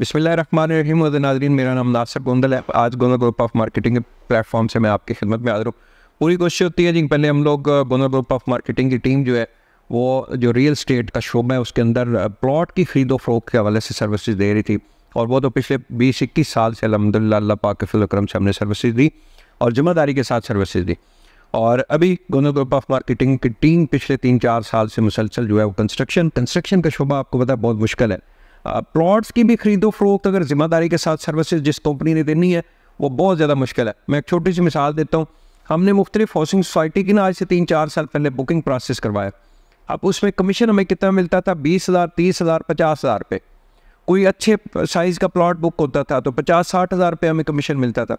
बिस्मिल्लाम नाजरीन मेरा नाम नासर गोंदल है आज Gondal group of marketing platform से मैं आपकी खिदमत में हाजिर हूँ पूरी कोशिश होती है जी पहले हम लोग गोंदल ग्रुप ऑफ मार्केटिंग की टीम जो है वो जो रियल स्टेट का शोबा है उसके अंदर प्लॉट की खरीदो फरोख के हवाले से सर्विस दे रही थी और वो तो पिछले बीस इक्कीस साल से अलहमदिल्ला पाक फिलक्रम से हमने सर्विस दी और जिम्मेदारी के साथ सर्विस दी और अभी गोंदल ग्रुप ऑफ मार्केटिंग की टीम पिछले तीन चार साल से मुसलसल जो है वो कंस्ट्रक्शन कंस्ट्रक्शन का शोबा आपको पता बहुत मुश्किल है प्लॉट्स की भी खरीदो फरोख्त अगर जिम्मेदारी के साथ सर्विसेज जिस कंपनी ने देनी है वो बहुत ज़्यादा मुश्किल है मैं एक छोटी सी मिसाल देता हूँ हमने मुख्तलिफ हाउसिंग सोसाइटी की ना आज से तीन चार साल पहले बुकिंग प्रोसेस करवाया अब उसमें कमीशन हमें कितना मिलता था बीस हज़ार तीस हज़ार पचास हज़ार रुपये कोई अच्छे साइज़ का प्लॉट बुक होता था तो पचास साठ हज़ार रुपये हमें कमीशन मिलता था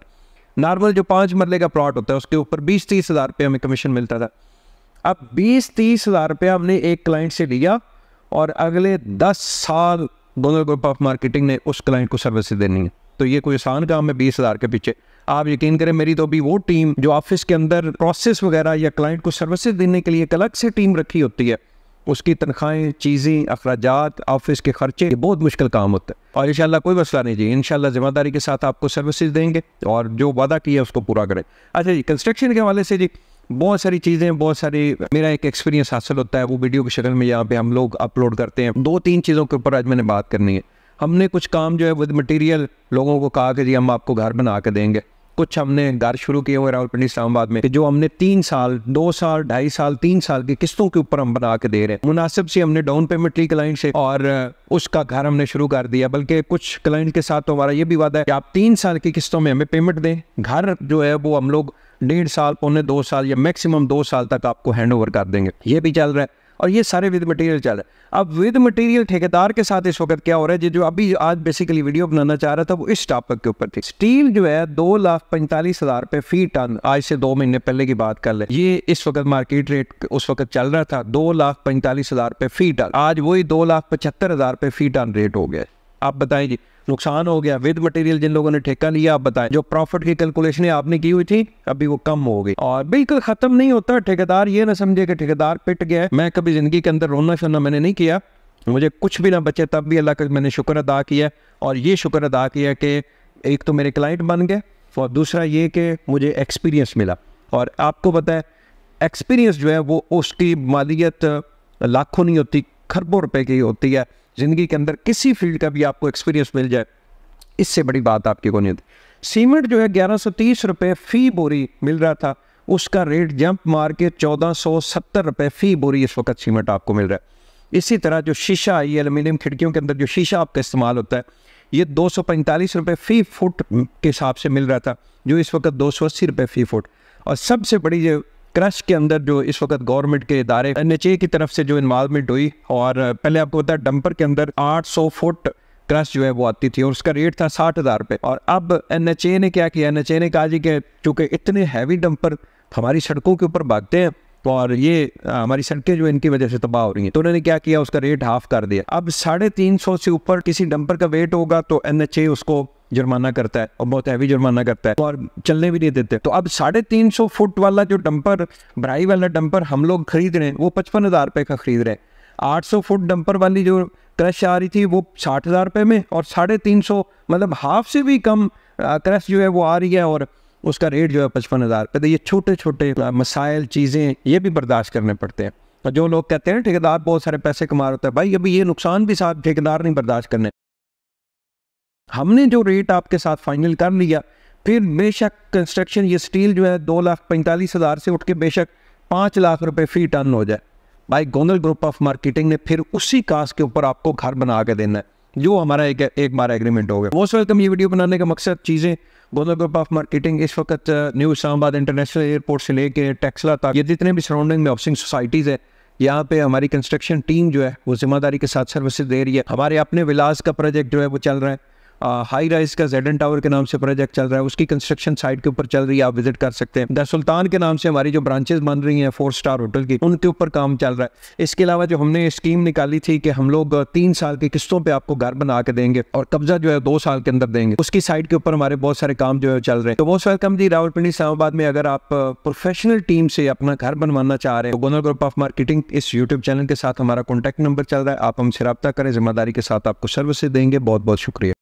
नॉर्मल जो पाँच मरले का प्लॉट होता है उसके ऊपर बीस तीस हज़ार रुपये हमें कमीशन मिलता था अब बीस तीस हज़ार रुपये हमने एक क्लाइंट से लिया और अगले दस साल दोनों ग्रुप ऑफ मार्केटिंग ने उस क्लाइंट को सर्विस देनी है तो ये कोई आसान काम है बीस हज़ार के पीछे आप यकीन करें मेरी तो अभी वो टीम जो ऑफिस के अंदर प्रोसेस वगैरह या क्लाइंट को सर्विसेज देने के लिए एक अलग से टीम रखी होती है उसकी तनख्वाहें चीज़ें अखराज ऑफिस के खर्चे ये बहुत मुश्किल काम होता है और इंशाल्लाह कोई मसला नहीं जी इंशाल्लाह जिम्मेदारी के साथ आपको सर्विसेज देंगे और जो वादा किया उसको पूरा करें अच्छा जी कंस्ट्रक्शन के हवाले से जी बहुत सारी चीज़ें बहुत सारी मेरा एक एक्सपीरियंस हासिल होता है वो वीडियो की शक्ल में यहाँ पे हम लोग अपलोड करते हैं दो तीन चीज़ों के ऊपर आज मैंने बात करनी है हमने कुछ काम जो है विद मटेरियल लोगों को कहा कि जी हम आपको घर बना के देंगे कुछ हमने घर शुरू किए हुए रावलपिंडी इस्लामाबाद में जो हमने तीन साल दो साल ढाई साल तीन साल की किस्तों के ऊपर हम बना के दे रहे हैं मुनासिब से हमने डाउन पेमेंट ली क्लाइंट से और उसका घर हमने शुरू कर दिया बल्कि कुछ क्लाइंट के साथ तो हमारा ये भी वादा है कि आप तीन साल की किस्तों में हमें पेमेंट दें घर जो है वो हम लोग डेढ़ साल पौने दो साल या मैक्सिमम दो साल तक आपको हैंड ओवर कर देंगे ये भी चल रहा है और ये सारे विद मटेरियल चल रहे हैं अब विद मटेरियल ठेकेदार के साथ इस वक्त क्या हो रहा है जो अभी आज बेसिकली वीडियो बनाना चाह रहा था वो इस टॉपिक के ऊपर थी स्टील जो है दो लाख पैंतालीस हज़ार रुपये फी टन आज से दो महीने पहले की बात कर ले ये इस वक्त मार्केट रेट उस वक्त चल रहा था दो लाख पैंतालीस हज़ार रुपये फी टन आज वही दो लाख पचहत्तर हज़ार रुपये फी टन रेट हो गया आप बताएं जी नुकसान हो गया विद मटेरियल जिन लोगों ने ठेका लिया आप बताएं जो प्रॉफिट की कैलकुलेशन आपने की हुई थी अभी वो कम हो गई और बिल्कुल खत्म नहीं होता ठेकेदार ये ना समझे कि ठेकेदार पिट गया है मैं कभी जिंदगी के अंदर रोना शोना मैंने नहीं किया मुझे कुछ भी ना बचे तब भी अल्लाह का मैंने शुक्र अदा किया और ये शुक्र अदा किया कि एक तो मेरे क्लाइंट बन गए और दूसरा ये कि मुझे एक्सपीरियंस मिला और आपको पता है एक्सपीरियंस जो है वो उसकी मालियत लाखों नहीं होती खरबों रुपए की होती है ज़िंदगी के अंदर किसी फील्ड का भी आपको एक्सपीरियंस मिल जाए इससे बड़ी बात आपकी को नहीं सीमेंट जो है ग्यारह सौ तीस फ़ी बोरी मिल रहा था उसका रेट जंप मार के चौदह सौ सत्तर फ़ी बोरी इस वक्त सीमेंट आपको मिल रहा है इसी तरह जो शीशा ये एलुमिनियम खिड़कियों के अंदर जो शीशा आपका इस्तेमाल होता है ये दो सौ पैंतालीस फ़ी फुट के हिसाब से मिल रहा था जो इस वक्त दो सौ अस्सी फ़ी फुट और सबसे बड़ी जो क्रश के अंदर जो इस वक्त गवर्नमेंट के इदारे एन एच ए की तरफ से जो इन्वॉल्वमेंट हुई और पहले आपको पता है डंपर के अंदर 800 फुट क्रश जो है वो आती थी और उसका रेट था साठ हज़ार रुपये और अब एन एच ए ने क्या किया एन एच ए ने कहा जी कि चूँकि इतने हैवी डंपर हमारी सड़कों के ऊपर भागते हैं और ये हमारी सड़कें जो इनकी वजह से तबाह हो रही हैं तो उन्होंने क्या किया उसका रेट हाफ कर दिया अब साढ़े तीन सौ से ऊपर किसी डंपर का वेट होगा तो एन एच ए उसको जुर्माना करता है और बहुत हैवी जुर्माना करता है और चलने भी नहीं देते तो अब साढ़े तीन सौ फुट वाला जो डंपर भराई वाला डंपर हम लोग खरीद रहे हैं वो पचपन हज़ार रुपये का खरीद रहे हैं आठ सौ फुट डंपर वाली जो क्रश आ रही थी वो साठ हज़ार रुपये में और साढ़े तीन सौ मतलब हाफ से भी कम क्रश जो है वो आ रही है और उसका रेट जो है पचपन हज़ार रुपये तो ये छोटे छोटे मसाइल चीज़ें ये भी बर्दाश्त करने पड़ते हैं और जो लोग कहते हैं ठेकेदार बहुत सारे पैसे कमा रहे होते हैं भाई अभी ये नुकसान भी साहब ठेकेदार नहीं बर्दाश्त करने हमने जो रेट आपके साथ फाइनल कर लिया फिर बेशक कंस्ट्रक्शन ये स्टील जो है दो लाख पैंतालीस हज़ार से उठ के बेशक पाँच लाख रुपए फी टन हो जाए भाई गोंदल ग्रुप ऑफ मार्केटिंग ने फिर उसी कास्ट के ऊपर आपको घर बना के देना है जो हमारा एक एक बार एग्रीमेंट हो गया मोस्ट वेलकम ये वीडियो बनाने का मकसद चीज़ें गोंदल ग्रुप ऑफ मार्केटिंग इस वक्त न्यू इस्लामाबाद इंटरनेशनल एयरपोर्ट से लेके टेक्सला तक ये जितने भी सराउंडिंग में हाउसिंग सोसाइटीज़ है यहाँ पे हमारी कंस्ट्रक्शन टीम जो है वो जिम्मेदारी के साथ सर्विसेज दे रही है हमारे अपने विलास का प्रोजेक्ट जो है वो चल रहा है हाई राइज का जेडन टावर के नाम से प्रोजेक्ट चल रहा है उसकी कंस्ट्रक्शन साइट के ऊपर चल रही है आप विजिट कर सकते हैं द सुल्तान के नाम से हमारी जो ब्रांचेज बन रही हैं फोर स्टार होटल की उनके ऊपर काम चल रहा है इसके अलावा जो हमने स्कीम निकाली थी कि हम लोग तीन साल की किस्तों पर आपको घर बना के देंगे और कब्जा जो है दो साल के अंदर देंगे उसकी साइट के ऊपर हमारे बहुत सारे काम जो है चल रहे हैं तो बहुत वेलकम जी रावलपिंडी इस्लामाबाद में अगर आप प्रोफेशनल टीम से अपना घर बनवाना चाह रहे हैं गोनर ग्रुप ऑफ मार्केटिंग इस यूट्यूब चैनल के साथ हमारा कॉन्टैक्ट नंबर चल रहा है आप हमसे रब्ता करें जिम्मेदारी के साथ आपको सर्विस देंगे बहुत बहुत शुक्रिया